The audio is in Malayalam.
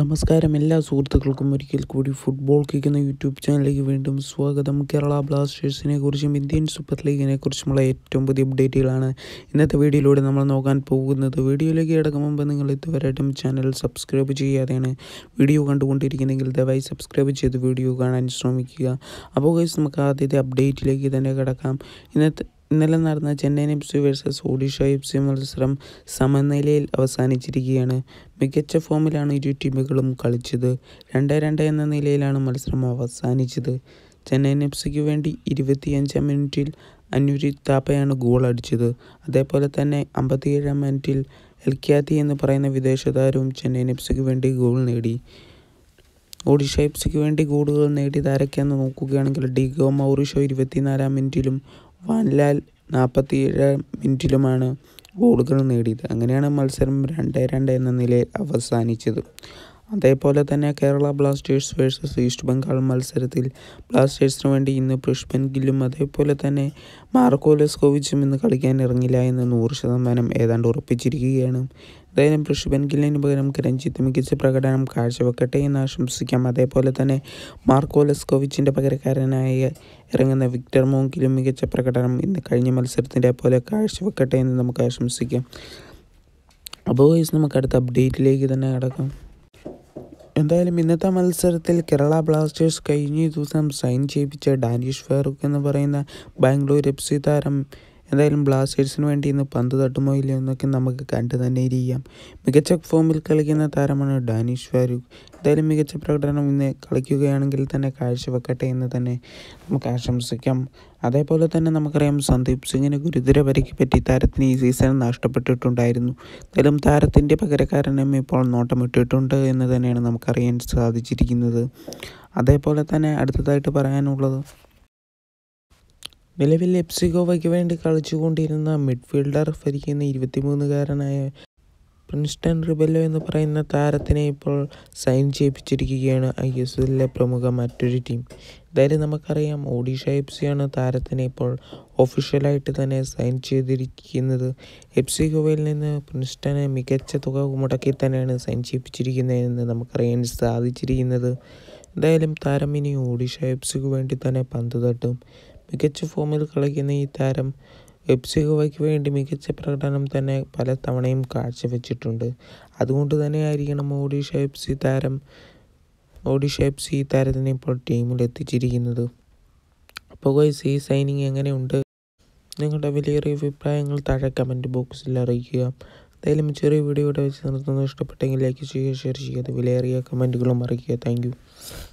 നമസ്കാരം എല്ലാ സുഹൃത്തുക്കൾക്കും ഒരിക്കൽ കൂടി ഫുട്ബോൾ കേൾക്കുന്ന യൂട്യൂബ് ചാനലിലേക്ക് വീണ്ടും സ്വാഗതം കേരള ബ്ലാസ്റ്റേഴ്സിനെ കുറിച്ചും ഇന്ത്യൻ സൂപ്പർ ലീഗിനെ കുറിച്ചുമുള്ള ഏറ്റവും പുതിയ അപ്ഡേറ്റുകളാണ് ഇന്നത്തെ വീഡിയോയിലൂടെ നമ്മൾ നോക്കാൻ പോകുന്നത് വീഡിയോയിലേക്ക് ഇടക്കും മുമ്പ് നിങ്ങൾ ഇതുവരായിട്ടും ചാനൽ സബ്സ്ക്രൈബ് ചെയ്യാതെയാണ് വീഡിയോ കണ്ടുകൊണ്ടിരിക്കുന്നെങ്കിൽ ദയവായി സബ്സ്ക്രൈബ് ചെയ്ത് വീഡിയോ കാണാൻ ശ്രമിക്കുക അപ്പോൾ നമുക്ക് ആദ്യത്തെ അപ്ഡേറ്റിലേക്ക് തന്നെ കിടക്കാം ഇന്നത്തെ ഇന്നലെ നടന്ന Chennaiyin F C versus Odisha F C മത്സരം സമനിലയിൽ അവസാനിച്ചിരിക്കുകയാണ് മികച്ച ഫോമിലാണ് ഇരു ടീമുകളും കളിച്ചത് രണ്ട് രണ്ട് എന്ന നിലയിലാണ് മത്സരം അവസാനിച്ചത് ചെന്നൈയിൻ എഫ് സിക്ക് വേണ്ടി ഇരുപത്തിയഞ്ചാം മിനിറ്റിൽ അന്നൂരി താപ്പയാണ് ഗോൾ അടിച്ചത് അതേപോലെ തന്നെ അമ്പത്തിയേഴാം മിനിറ്റിൽ എൽ ക്യാത്തി എന്ന് പറയുന്ന വിദേശ താരവും ചെന്നൈയിൻ എഫ് സിക്ക് വേണ്ടി ഗോൾ നേടി ഒഡീഷ എഫ് സിക്ക് വേണ്ടി ഗോളുകൾ നേടി താരക്കെന്ന് നോക്കുകയാണെങ്കിൽ ഡിഗോ മൗറിഷോ ഇരുപത്തിനാലാം മിനിറ്റിലും വാൻലാൽ നാൽപ്പത്തി ഏഴാം മിനിറ്റിലുമാണ് ഗോളുകൾ നേടിയത് അങ്ങനെയാണ് മത്സരം രണ്ട് രണ്ട് എന്ന നിലയിൽ അവസാനിച്ചത് അതേപോലെ തന്നെ Kerala blasters versus east Bengal മത്സരത്തിൽ ബ്ലാസ്റ്റേഴ്സിന് വേണ്ടി ഇന്ന് പുഷ്പൻ ഗില്ലും അതേപോലെ തന്നെ മാർക്കോ ലെസ്കോവിച്ചും ഇന്ന് കളിക്കാൻ ഇറങ്ങില്ല എന്ന് നൂറ് ശതമാനം ഏതാണ്ട് ഉറപ്പിച്ചിരിക്കുകയാണ് ഏതായാലും പുഷ്പൻ ഗില്ലിന് പകരം കിരഞ്ജിത്ത് മികച്ച പ്രകടനം കാഴ്ചവെക്കട്ടെ എന്ന് ആശംസിക്കാം അതേപോലെ തന്നെ മാർക്കോ കോവിച്ചിൻ്റെ പകരക്കാരനായി ഇറങ്ങുന്ന വിക്ടർ മോങ്കിലും മികച്ച പ്രകടനം ഇന്ന് കഴിഞ്ഞ മത്സരത്തിൻ്റെ പോലെ കാഴ്ചവെക്കട്ടെ എന്ന് നമുക്ക് ആശംസിക്കാം അപ്പോൾ നമുക്ക് അടുത്ത അപ്ഡേറ്റിലേക്ക് തന്നെ കിടക്കാം എന്തായാലും ഇന്നത്തെ മത്സരത്തിൽ കേരള ബ്ലാസ്റ്റേഴ്സ് കഴിഞ്ഞ ദിവസം സൈൻ ചെയ്യിപ്പിച്ച ഡാനിഷ് ഫാറൂഖ് എന്ന് പറയുന്ന ബാംഗ്ലൂർ എഫ് സി താരം എന്തായാലും ബ്ലാസ്റ്റേഴ്സിന് വേണ്ടി ഇന്ന് പന്ത് തട്ടുമോ ഇല്ലയോ എന്നൊക്കെ നമുക്ക് കണ്ടു തന്നെ ഇരിക്കാം മികച്ച ഫോമിൽ കളിക്കുന്ന താരമാണ് ഡാനിഷ് ഫാരൂഖ് എന്തായാലും മികച്ച പ്രകടനം ഇന്ന് കളിക്കുകയാണെങ്കിൽ തന്നെ കാഴ്ചവെക്കട്ടെ എന്ന് തന്നെ നമുക്ക് ആശംസിക്കാം അതേപോലെ തന്നെ നമുക്കറിയാം സന്ദീപ് സിംഗിന് ഗുരുതര പരിക്ക് പറ്റി താരത്തിന് ഈ സീസൺ നഷ്ടപ്പെട്ടിട്ടുണ്ടായിരുന്നു എന്തായാലും താരത്തിൻ്റെ പകരക്കാരനും ഇപ്പോൾ നോട്ടമിട്ടിട്ടുണ്ട് എന്ന് തന്നെയാണ് നമുക്കറിയാൻ സാധിച്ചിരിക്കുന്നത് അതേപോലെ തന്നെ അടുത്തതായിട്ട് പറയാനുള്ളത് നിലവിൽ എപ്സിഗോവയ്ക്ക് വേണ്ടി കളിച്ചുകൊണ്ടിരുന്ന മിഡ്ഫീൽഡർ ഭരിക്കുന്ന ഇരുപത്തിമൂന്നുകാരനായ പ്രിൻസ്റ്റൺ റിബല്ലോ എന്ന് പറയുന്ന താരത്തിനെ ഇപ്പോൾ സൈൻ ചെയ്യിപ്പിച്ചിരിക്കുകയാണ് ഐ എസ് എല്ലിലെ പ്രമുഖ മറ്റൊരു ടീം എന്തായാലും നമുക്കറിയാം ഒഡീഷ എഫ് സിയാണ് താരത്തിനെ ഇപ്പോൾ ഒഫീഷ്യലായിട്ട് തന്നെ സൈൻ ചെയ്തിരിക്കുന്നത് എഫ് സി ഗോവയിൽ നിന്ന് പ്രിൻസ്റ്റനെ മികച്ച തുക മുടക്കി തന്നെയാണ് സൈൻ ചെയ്യിപ്പിച്ചിരിക്കുന്നതെന്ന് നമുക്കറിയാൻ സാധിച്ചിരിക്കുന്നത് എന്തായാലും താരം ഇനി ഒഡീഷ എഫ് സിക്ക് വേണ്ടി തന്നെ പന്ത് തട്ടും മികച്ച ഫോമിൽ കളിക്കുന്ന ഈ താരം എപ്സിഗോവയ്ക്ക് വേണ്ടി മികച്ച പ്രകടനം തന്നെ പല തവണയും കാഴ്ചവെച്ചിട്ടുണ്ട് അതുകൊണ്ട് ആയിരിക്കണം ഓഡീഷ എഫ് സി താരം ഓഡീഷ എഫ് സി താരത്തിനെ ഇപ്പോൾ ടീമിൽ എത്തിച്ചിരിക്കുന്നത് അപ്പോൾ ഗൈസ് ഈ സൈനിങ് എങ്ങനെയുണ്ട് നിങ്ങളുടെ വലിയൊരു അഭിപ്രായങ്ങൾ താഴെ കമൻറ്റ് ബോക്സിൽ അറിയിക്കുക എന്തായാലും ചെറിയ വീഡിയോ ഇവിടെ വെച്ച് നിർത്തുന്നത് ഇഷ്ടപ്പെട്ടെങ്കിൽ ലൈക്ക് ചെയ്യുക ഷെയർ ചെയ്യുക വിലയേറിയ കമൻറ്റുകളും അറിയിക്കുക താങ്ക്